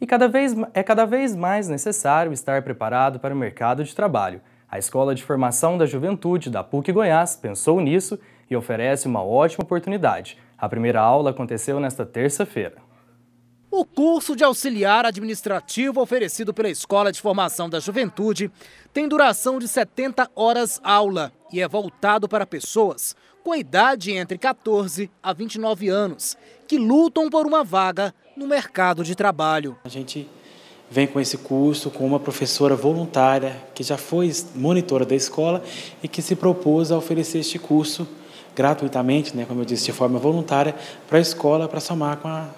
e cada vez, é cada vez mais necessário estar preparado para o mercado de trabalho. A Escola de Formação da Juventude da PUC Goiás pensou nisso e oferece uma ótima oportunidade. A primeira aula aconteceu nesta terça-feira. O curso de auxiliar administrativo oferecido pela Escola de Formação da Juventude tem duração de 70 horas aula e é voltado para pessoas com idade entre 14 a 29 anos que lutam por uma vaga no mercado de trabalho. A gente vem com esse curso com uma professora voluntária que já foi monitora da escola e que se propôs a oferecer este curso gratuitamente, né, como eu disse, de forma voluntária para a escola para somar com a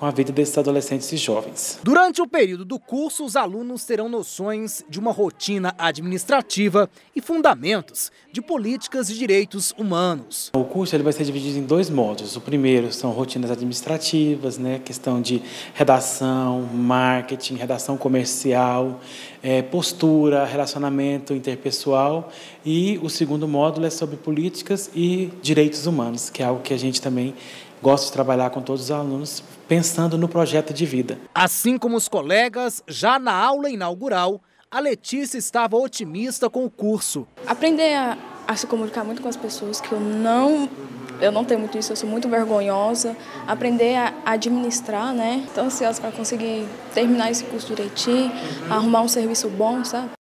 com a vida desses adolescentes e jovens. Durante o período do curso, os alunos terão noções de uma rotina administrativa e fundamentos de políticas e direitos humanos. O curso ele vai ser dividido em dois módulos. O primeiro são rotinas administrativas, né, questão de redação, marketing, redação comercial, é, postura, relacionamento interpessoal. E o segundo módulo é sobre políticas e direitos humanos, que é algo que a gente também gosto de trabalhar com todos os alunos pensando no projeto de vida. Assim como os colegas, já na aula inaugural, a Letícia estava otimista com o curso. Aprender a, a, se comunicar muito com as pessoas, que eu não, eu não tenho muito isso, eu sou muito vergonhosa. Aprender a administrar, né? Estou ansiosa para conseguir terminar esse curso direitinho, uhum. arrumar um serviço bom, sabe?